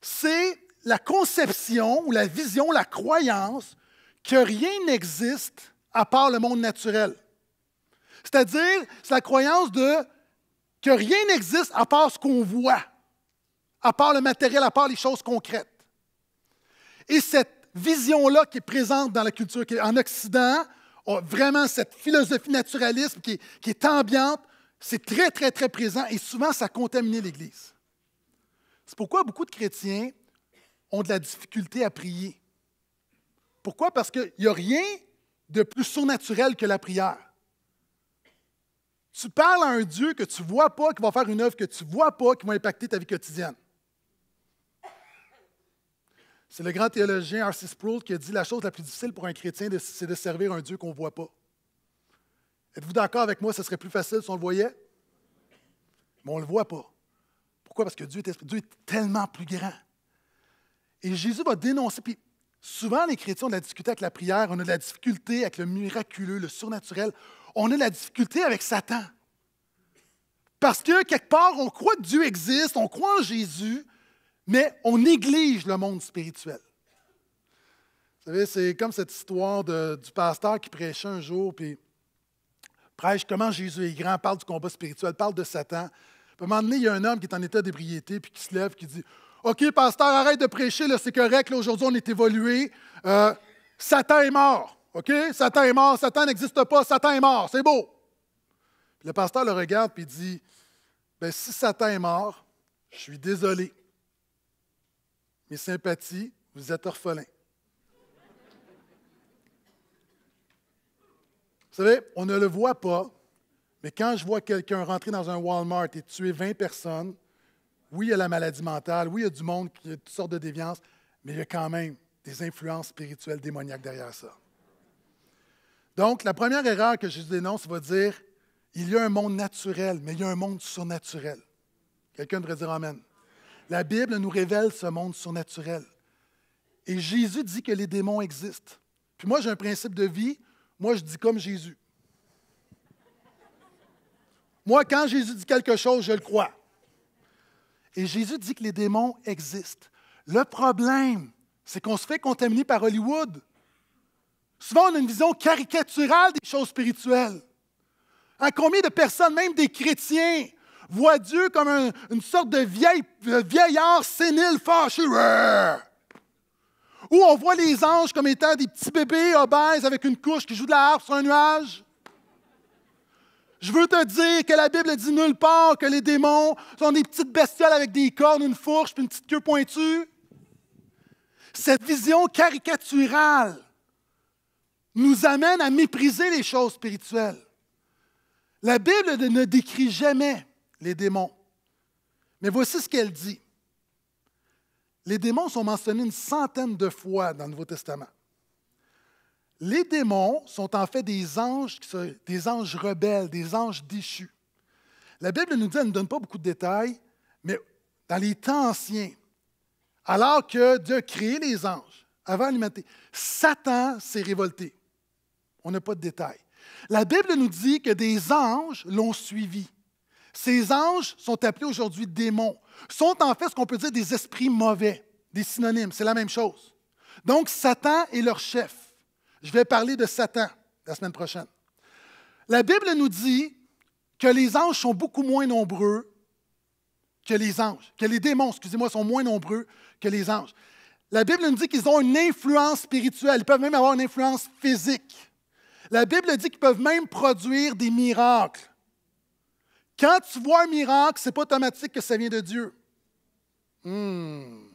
C'est la conception ou la vision, la croyance que rien n'existe à part le monde naturel. C'est-à-dire, c'est la croyance de que rien n'existe à part ce qu'on voit, à part le matériel, à part les choses concrètes. Et cette vision-là qui est présente dans la culture en Occident, vraiment cette philosophie naturalisme qui, qui est ambiante, c'est très, très, très présent et souvent ça a contaminé l'Église. C'est pourquoi beaucoup de chrétiens ont de la difficulté à prier. Pourquoi? Parce qu'il n'y a rien de plus surnaturel que la prière. Tu parles à un Dieu que tu ne vois pas, qui va faire une œuvre que tu ne vois pas, qui va impacter ta vie quotidienne. C'est le grand théologien R.C. Sproul qui a dit la chose la plus difficile pour un chrétien, c'est de servir un Dieu qu'on ne voit pas. Êtes-vous d'accord avec moi, ce serait plus facile si on le voyait? Mais on ne le voit pas. Pourquoi? Parce que Dieu est, est tellement plus grand. Et Jésus va dénoncer. Puis souvent, les chrétiens, de la discuté avec la prière, on a de la difficulté avec le miraculeux, le surnaturel on a la difficulté avec Satan. Parce que quelque part, on croit que Dieu existe, on croit en Jésus, mais on néglige le monde spirituel. Vous savez, c'est comme cette histoire du pasteur qui prêchait un jour, puis prêche comment Jésus est grand, parle du combat spirituel, parle de Satan. à un moment donné, il y a un homme qui est en état d'ébriété, puis qui se lève, qui dit OK, pasteur, arrête de prêcher, c'est correct, aujourd'hui on est évolué. Euh, Satan est mort. OK? Satan est mort, Satan n'existe pas, Satan est mort, c'est beau. le pasteur le regarde et dit "Ben Si Satan est mort, je suis désolé. Mes sympathies, vous êtes orphelins. Vous savez, on ne le voit pas, mais quand je vois quelqu'un rentrer dans un Walmart et tuer 20 personnes, oui, il y a la maladie mentale, oui, il y a du monde qui a toutes sortes de déviances, mais il y a quand même des influences spirituelles démoniaques derrière ça. Donc, la première erreur que Jésus dénonce va dire il y a un monde naturel, mais il y a un monde surnaturel. Quelqu'un devrait dire Amen. La Bible nous révèle ce monde surnaturel. Et Jésus dit que les démons existent. Puis moi, j'ai un principe de vie. Moi, je dis comme Jésus. Moi, quand Jésus dit quelque chose, je le crois. Et Jésus dit que les démons existent. Le problème, c'est qu'on se fait contaminer par Hollywood. Souvent, on a une vision caricaturale des choses spirituelles. À combien de personnes, même des chrétiens, voient Dieu comme une sorte de, vieillard sénile fâché? Ou on voit les anges comme étant des petits bébés obèses avec une couche qui joue de la harpe sur un nuage? Je veux te dire que la Bible dit nulle part que les démons sont des petites bestioles avec des cornes, une fourche, puis une petite queue pointue. Cette vision caricaturale nous amène à mépriser les choses spirituelles. La Bible ne décrit jamais les démons. Mais voici ce qu'elle dit. Les démons sont mentionnés une centaine de fois dans le Nouveau Testament. Les démons sont en fait des anges, des anges rebelles, des anges déchus. La Bible nous dit, elle ne donne pas beaucoup de détails, mais dans les temps anciens, alors que Dieu a créé les anges avant l'humanité, Satan s'est révolté on n'a pas de détails. La Bible nous dit que des anges l'ont suivi. Ces anges sont appelés aujourd'hui démons, sont en fait ce qu'on peut dire des esprits mauvais, des synonymes, c'est la même chose. Donc Satan est leur chef. Je vais parler de Satan la semaine prochaine. La Bible nous dit que les anges sont beaucoup moins nombreux que les anges, que les démons, excusez-moi, sont moins nombreux que les anges. La Bible nous dit qu'ils ont une influence spirituelle, ils peuvent même avoir une influence physique. La Bible dit qu'ils peuvent même produire des miracles. Quand tu vois un miracle, ce n'est pas automatique que ça vient de Dieu. Hmm.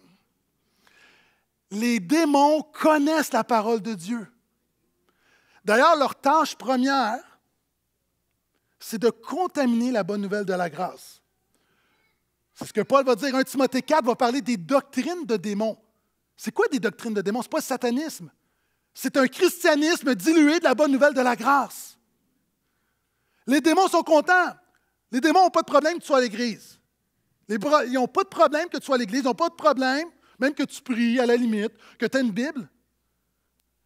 Les démons connaissent la parole de Dieu. D'ailleurs, leur tâche première, c'est de contaminer la bonne nouvelle de la grâce. C'est ce que Paul va dire. 1 Timothée 4 va parler des doctrines de démons. C'est quoi des doctrines de démons? Ce n'est pas le satanisme. C'est un christianisme dilué de la bonne nouvelle de la grâce. Les démons sont contents. Les démons n'ont pas de problème que tu sois à l'Église. Ils n'ont pas de problème que tu sois à l'Église. Ils n'ont pas de problème, même que tu pries à la limite, que tu aies une Bible.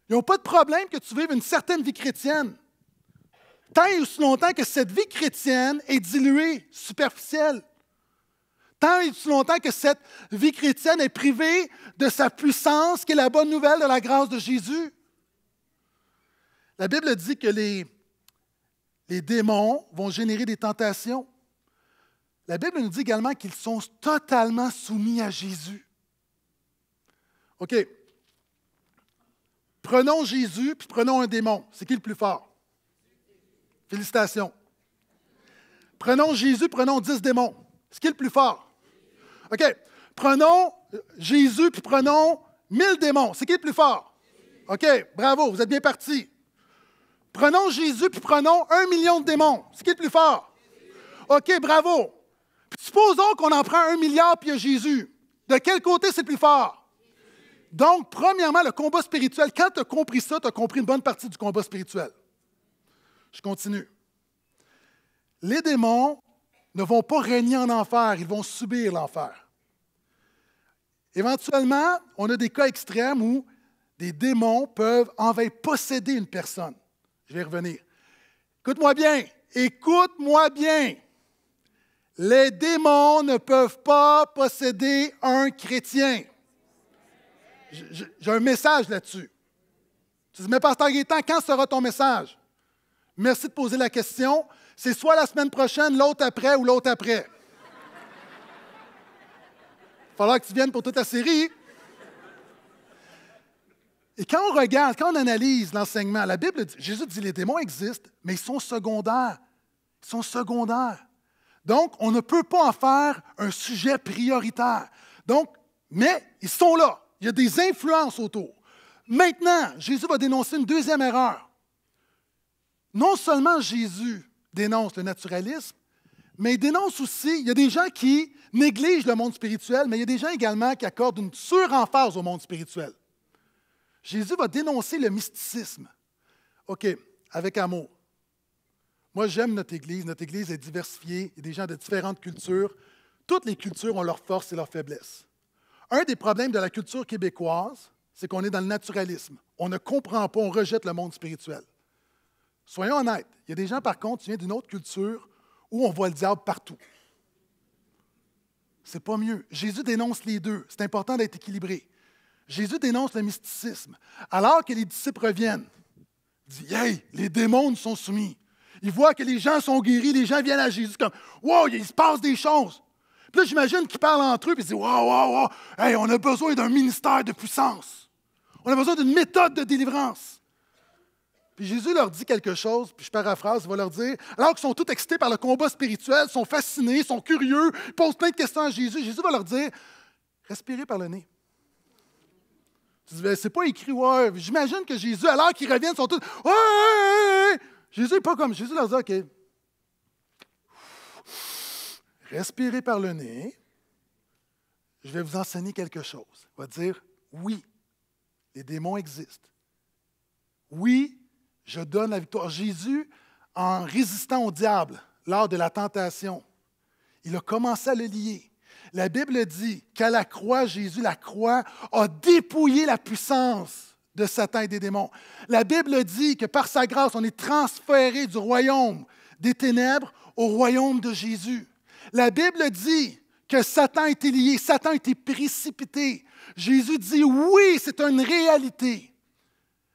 Ils n'ont pas de problème que tu vives une certaine vie chrétienne. Tant et aussi longtemps que cette vie chrétienne est diluée, superficielle. Tant et aussi longtemps que cette vie chrétienne est privée de sa puissance, qui est la bonne nouvelle de la grâce de Jésus. La Bible dit que les, les démons vont générer des tentations. La Bible nous dit également qu'ils sont totalement soumis à Jésus. OK. Prenons Jésus, puis prenons un démon. C'est qui le plus fort? Félicitations. Prenons Jésus, prenons dix démons. C'est qui le plus fort? OK. Prenons Jésus, puis prenons mille démons. C'est qui le plus fort? OK, bravo, vous êtes bien parti. Prenons Jésus, puis prenons un million de démons. Ce qui est le plus fort. OK, bravo. supposons qu'on en prend un milliard, puis y a Jésus. De quel côté c'est le plus fort? Donc, premièrement, le combat spirituel. Quand tu as compris ça, tu as compris une bonne partie du combat spirituel. Je continue. Les démons ne vont pas régner en enfer, ils vont subir l'enfer. Éventuellement, on a des cas extrêmes où des démons peuvent envahir, posséder une personne. Je vais y revenir. Écoute-moi bien. Écoute-moi bien. Les démons ne peuvent pas posséder un chrétien. J'ai un message là-dessus. Tu dis, mais Pasteur temps. quand sera ton message? Merci de poser la question. C'est soit la semaine prochaine, l'autre après ou l'autre après. Il <laughs> va falloir que tu viennes pour toute la série. Et quand on regarde, quand on analyse l'enseignement, la Bible, dit, Jésus dit les démons existent, mais ils sont secondaires. Ils sont secondaires. Donc, on ne peut pas en faire un sujet prioritaire. Donc, mais ils sont là. Il y a des influences autour. Maintenant, Jésus va dénoncer une deuxième erreur. Non seulement Jésus dénonce le naturalisme, mais il dénonce aussi, il y a des gens qui négligent le monde spirituel, mais il y a des gens également qui accordent une emphase au monde spirituel. Jésus va dénoncer le mysticisme. OK, avec amour. Moi, j'aime notre Église. Notre Église est diversifiée. Il y a des gens de différentes cultures. Toutes les cultures ont leurs forces et leurs faiblesses. Un des problèmes de la culture québécoise, c'est qu'on est dans le naturalisme. On ne comprend pas, on rejette le monde spirituel. Soyons honnêtes, il y a des gens, par contre, qui viennent d'une autre culture où on voit le diable partout. C'est pas mieux. Jésus dénonce les deux. C'est important d'être équilibré. Jésus dénonce le mysticisme. Alors que les disciples reviennent, dit Hey, les démons nous sont soumis. Ils voient que les gens sont guéris, les gens viennent à Jésus comme Wow, il se passe des choses. Puis là, j'imagine qu'ils parlent entre eux et ils disent Wow, wow, wow, hey, on a besoin d'un ministère de puissance. On a besoin d'une méthode de délivrance. Puis Jésus leur dit quelque chose, puis je paraphrase, il va leur dire Alors qu'ils sont tous excités par le combat spirituel, sont fascinés, sont curieux, ils posent plein de questions à Jésus, Jésus va leur dire Respirez par le nez. Tu ben, c'est pas écrit, ouais. J'imagine que Jésus, alors l'heure qu'ils reviennent, sont tous. Jésus n'est pas comme Jésus leur dit, OK. Respirez par le nez. Je vais vous enseigner quelque chose. Il va dire, oui, les démons existent. Oui, je donne la victoire. Jésus, en résistant au diable lors de la tentation, il a commencé à le lier. La Bible dit qu'à la croix, Jésus, la croix, a dépouillé la puissance de Satan et des démons. La Bible dit que par sa grâce, on est transféré du royaume des ténèbres au royaume de Jésus. La Bible dit que Satan était lié, Satan était précipité. Jésus dit oui, c'est une réalité.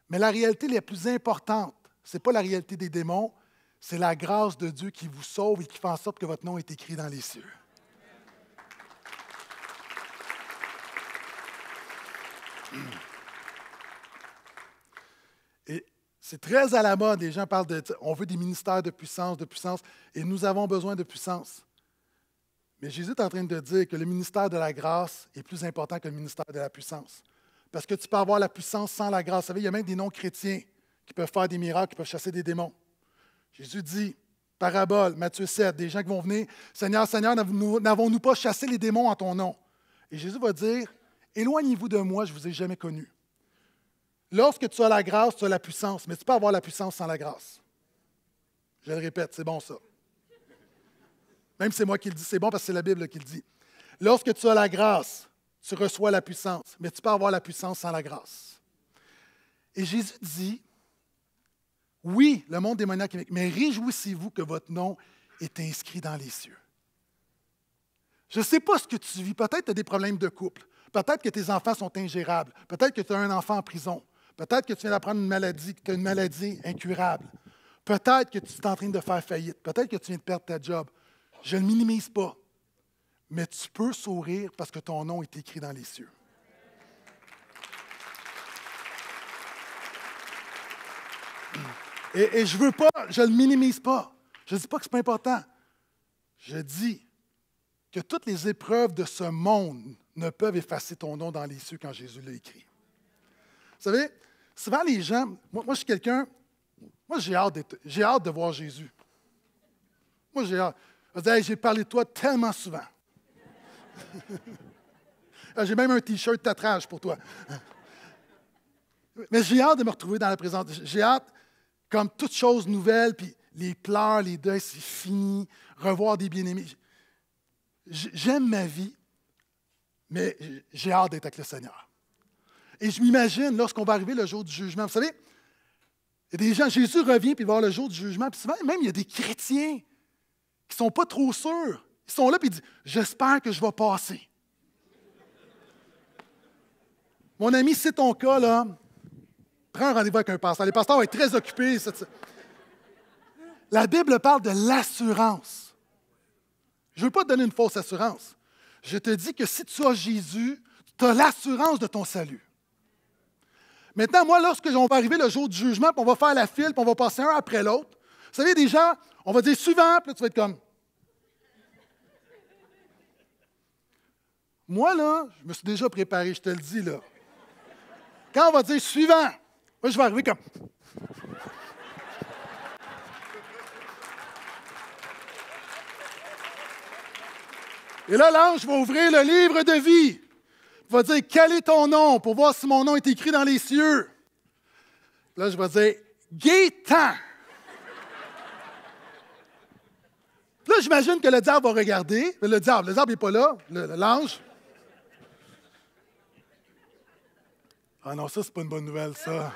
Mais la réalité la plus importante, ce n'est pas la réalité des démons, c'est la grâce de Dieu qui vous sauve et qui fait en sorte que votre nom est écrit dans les cieux. Et c'est très à la mode, les gens parlent de, on veut des ministères de puissance, de puissance, et nous avons besoin de puissance. Mais Jésus est en train de dire que le ministère de la grâce est plus important que le ministère de la puissance. Parce que tu peux avoir la puissance sans la grâce. Vous savez, il y a même des non-chrétiens qui peuvent faire des miracles, qui peuvent chasser des démons. Jésus dit, parabole, Matthieu 7, des gens qui vont venir, Seigneur, Seigneur, n'avons-nous pas chassé les démons en ton nom? Et Jésus va dire, Éloignez-vous de moi, je ne vous ai jamais connu. Lorsque tu as la grâce, tu as la puissance, mais tu peux avoir la puissance sans la grâce. Je le répète, c'est bon ça. Même c'est moi qui le dis, c'est bon parce que c'est la Bible qui le dit. Lorsque tu as la grâce, tu reçois la puissance, mais tu peux avoir la puissance sans la grâce. Et Jésus dit, oui, le monde démoniaque, mais réjouissez-vous que votre nom est inscrit dans les cieux. Je ne sais pas ce que tu vis, peut-être tu as des problèmes de couple. Peut-être que tes enfants sont ingérables. Peut-être que tu as un enfant en prison. Peut-être que tu viens d'apprendre une maladie, que tu as une maladie incurable. Peut-être que tu es en train de faire faillite. Peut-être que tu viens de perdre ta job. Je ne le minimise pas. Mais tu peux sourire parce que ton nom est écrit dans les cieux. Et, je ne veux pas, je ne le minimise pas. Je ne dis pas que ce n'est pas important. Je dis, que toutes les épreuves de ce monde ne peuvent effacer ton nom dans les cieux quand Jésus l'a écrit. Vous savez, souvent les gens, moi, je suis quelqu'un, moi j'ai hâte, j'ai hâte de voir Jésus. Moi j'ai hâte. j'ai parlé de toi tellement souvent. <laughs> Ah, j'ai même un t-shirt tatrage pour toi. Mais j'ai hâte de me retrouver dans la présence. J'ai hâte, comme toute chose nouvelle, puis les pleurs, les deuils, c'est fini. Revoir des bien-aimés j'aime ma vie, mais j'ai hâte d'être avec le Seigneur. Et je m'imagine lorsqu'on va arriver le jour du jugement. Vous savez, il y a des gens, Jésus revient puis il va le jour du jugement. Puis souvent, même, il y a des chrétiens qui ne sont pas trop sûrs. Ils sont là puis ils disent J'espère que je vais passer. Mon ami, c'est ton cas, là. Prends un rendez-vous avec un pasteur. Les pasteurs vont être très occupés. La Bible parle de l'assurance. Je ne veux pas te donner une fausse assurance. Je te dis que si tu as Jésus, tu as l'assurance de ton salut. Maintenant, moi, lorsque on va arriver le jour du jugement, puis on va faire la file, puis on va passer un après l'autre, vous savez, des gens, on va dire suivant, puis là, tu vas être comme. Moi, là, je me suis déjà préparé, je te le dis, là. Quand on va dire suivant, moi, je vais arriver comme. Et là, l'ange va ouvrir le livre de vie. Il va dire Quel est ton nom pour voir si mon nom est écrit dans les cieux. Là, je vais dire Gaétan. là, j'imagine que le diable va regarder. Le diable, le diable n'est pas là, l'ange. Ah non, ça, c'est pas une bonne nouvelle, ça.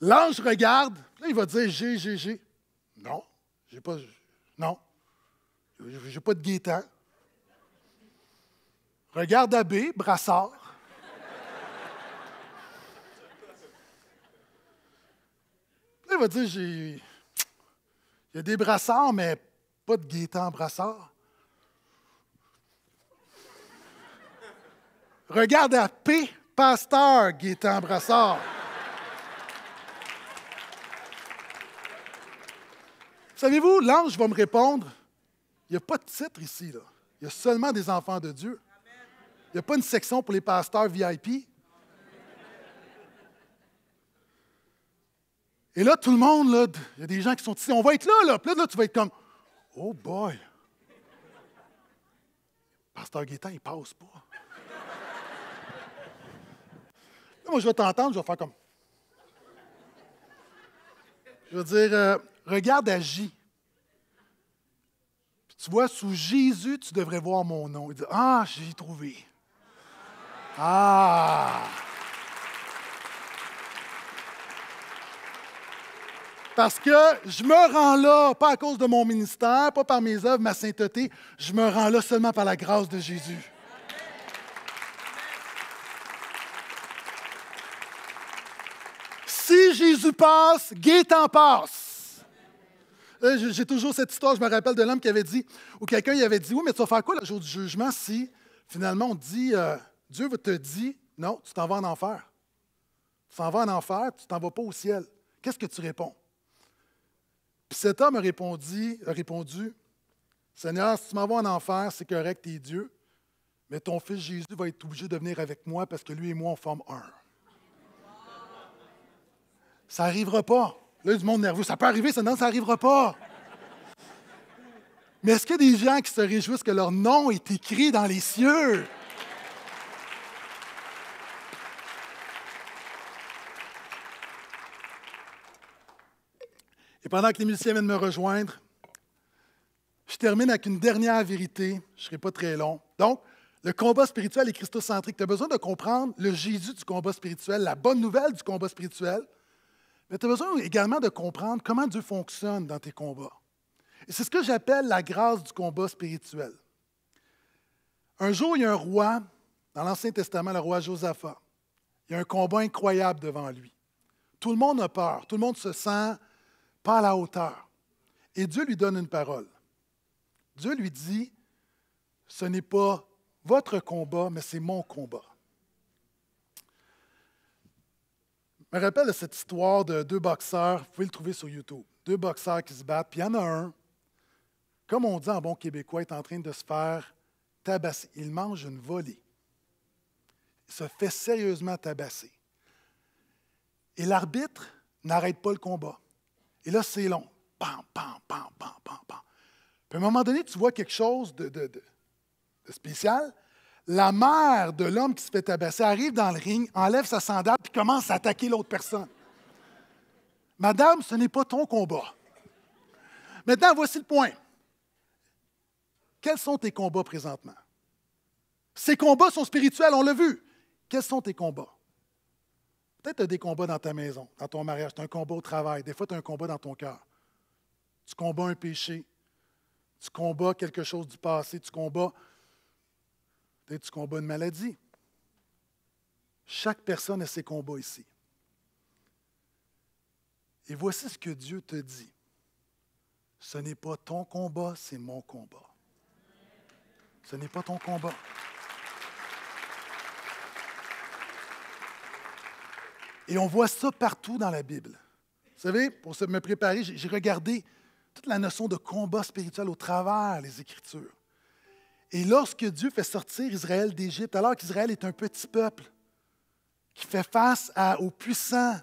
L'ange regarde, là, il va dire G, G, G. »« Non, j'ai pas. Non, je n'ai pas de guétan. Regarde B, Brassard. il va dire j'ai. Il y a des brassards, mais pas de Gaétan Brassard. Regarde à P, pasteur Gaétan Brassard. Savez-vous, l'ange va me répondre il n'y a pas de titre ici. Là. Il y a seulement des enfants de Dieu. Il n'y a pas une section pour les pasteurs VIP. Et là, tout le monde, il y a des gens qui sont ici. On va être là, là. Puis là, tu vas être comme Oh boy! Pasteur Guétan, il passe pas. Là, moi, je vais t'entendre, je vais faire comme. Je veux dire, euh, regarde, agis. Tu vois, sous Jésus, tu devrais voir mon nom. Il dit, ah, j'ai trouvé. Ah! Parce que je me rends là, pas à cause de mon ministère, pas par mes œuvres, ma sainteté, je me rends là seulement par la grâce de Jésus. Si Jésus passe, Gaëtan passe. Euh, j'ai toujours cette histoire, je me rappelle de l'homme qui avait dit, ou quelqu'un il avait dit, oui, mais tu vas faire quoi le jour du jugement si finalement on dit, euh, Dieu va te dit, non, tu t'en vas en enfer. Tu t'en vas en enfer, tu t'en vas pas au ciel. Qu'est-ce que tu réponds? Puis cet homme a répondu, Seigneur, si tu vas en enfer, c'est correct, tu es Dieu, mais ton fils Jésus va être obligé de venir avec moi parce que lui et moi, on forme un. Ça n'arrivera pas. Là, il y a du monde nerveux. Ça peut arriver, ça, non, ça n'arrivera pas. Mais est-ce qu'il y a des gens qui se réjouissent que leur nom est écrit dans les cieux? Et pendant que les musiciens viennent me rejoindre, je termine avec une dernière vérité. Je ne serai pas très long. Donc, le combat spirituel est christocentrique. Tu as besoin de comprendre le Jésus du combat spirituel, la bonne nouvelle du combat spirituel. Mais tu as besoin également de comprendre comment Dieu fonctionne dans tes combats. Et c'est ce que j'appelle la grâce du combat spirituel. Un jour, il y a un roi, dans l'Ancien Testament, le roi Josaphat. Il y a un combat incroyable devant lui. Tout le monde a peur, tout le monde se sent pas à la hauteur. Et Dieu lui donne une parole. Dieu lui dit, ce n'est pas votre combat, mais c'est mon combat. Je me rappelle cette histoire de deux boxeurs, vous pouvez le trouver sur YouTube, deux boxeurs qui se battent, puis il y en a un, comme on dit en bon québécois, est en train de se faire tabasser. Il mange une volée. Il se fait sérieusement tabasser. Et l'arbitre n'arrête pas le combat. Et là, c'est long. Pam, pam, pam, pam, pam, pam. Puis à un moment donné, tu vois quelque chose de, de, de spécial, la mère de l'homme qui se fait tabasser arrive dans le ring, enlève sa sandale et commence à attaquer l'autre personne. Madame, ce n'est pas ton combat. Maintenant, voici le point. Quels sont tes combats présentement? Ces combats sont spirituels, on l'a vu. Quels sont tes combats? Peut-être tu as des combats dans ta maison, dans ton mariage, tu as un combat au travail, des fois tu as un combat dans ton cœur. Tu combats un péché, tu combats quelque chose du passé, tu combats et tu combats une maladie. Chaque personne a ses combats ici. Et voici ce que Dieu te dit. Ce n'est pas ton combat, c'est mon combat. Ce n'est pas ton combat. Et on voit ça partout dans la Bible. Vous savez, pour me préparer, j'ai regardé toute la notion de combat spirituel au travers les Écritures. Et lorsque Dieu fait sortir Israël d'Égypte, alors qu'Israël est un petit peuple qui fait face à, au puissant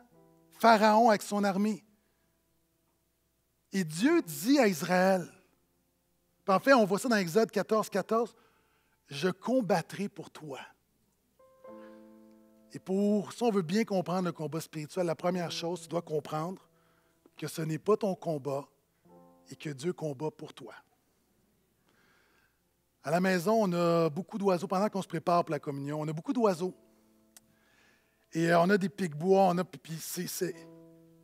Pharaon avec son armée, et Dieu dit à Israël, en fait, on voit ça dans Exode 14, 14, je combattrai pour toi. Et pour si on veut bien comprendre le combat spirituel, la première chose, tu dois comprendre que ce n'est pas ton combat et que Dieu combat pour toi. À la maison, on a beaucoup d'oiseaux. Pendant qu'on se prépare pour la communion, on a beaucoup d'oiseaux. Et euh, on a des pics-bois, on a. Puis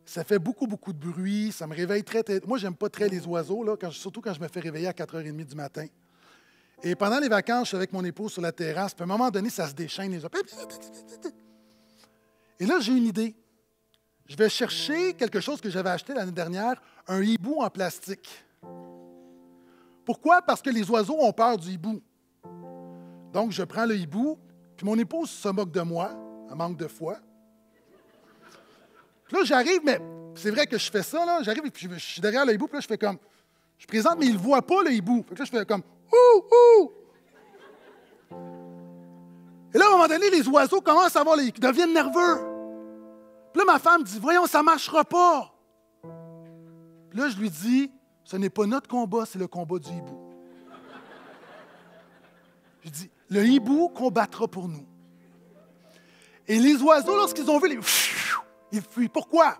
ça fait beaucoup, beaucoup de bruit. Ça me réveille très, très. Moi, j'aime pas très les oiseaux, là, surtout quand je me fais réveiller à 4h30 du matin. Et pendant les vacances, je suis avec mon épouse sur la terrasse. à un moment donné, ça se déchaîne. Les Et là, j'ai une idée. Je vais chercher quelque chose que j'avais acheté l'année dernière, un hibou en plastique. Pourquoi? Parce que les oiseaux ont peur du hibou. Donc, je prends le hibou, puis mon épouse se moque de moi, un manque de foi. Puis là, j'arrive, mais c'est vrai que je fais ça, là. J'arrive, puis je, suis derrière le hibou, puis là, je fais comme. Je présente, mais il ne voit pas le hibou. Fait là, je fais comme. Ouh, ouh! Et là, à un moment donné, les oiseaux commencent à avoir les. Ils deviennent nerveux. Puis là, ma femme dit Voyons, ça ne marchera pas. Puis là, je lui dis ce n'est pas notre combat, c'est le combat du hibou. Je dis, le hibou combattra pour nous. Et les oiseaux, lorsqu'ils ont vu les... Ils fuient. Pourquoi?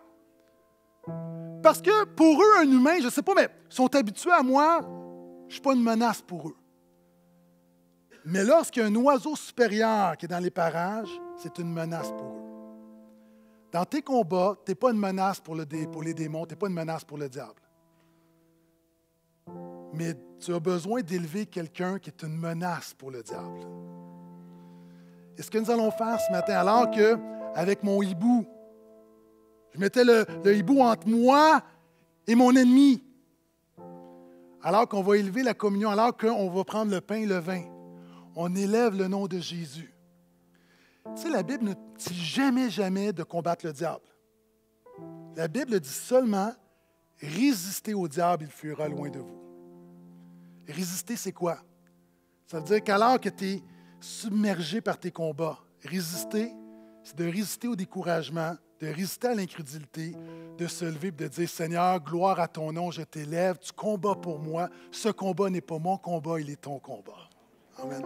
Parce que pour eux, un humain, je ne sais pas, mais ils sont habitués à moi, je ne suis pas une menace pour eux. Mais lorsqu'il y a un oiseau supérieur qui est dans les parages, c'est une menace pour eux. Dans tes combats, tu n'es pas une menace pour, le pour les démons, tu n'es pas une menace pour le diable mais tu as besoin d'élever quelqu'un qui est une menace pour le diable. Et ce que nous allons faire ce matin, alors que avec mon hibou, je mettais le, le hibou entre moi et mon ennemi, alors qu'on va élever la communion, alors qu'on va prendre le pain et le vin, on élève le nom de Jésus. Tu sais, la Bible ne dit jamais, jamais de combattre le diable. La Bible dit seulement, résistez au diable, il fuira loin de vous. Résister, c'est quoi? Ça veut dire qu'alors que tu es submergé par tes combats, résister, c'est de résister au découragement, de résister à l'incrédulité, de se lever et de dire Seigneur, gloire à ton nom, je t'élève, tu combats pour moi. Ce combat n'est pas mon combat, il est ton combat. Amen.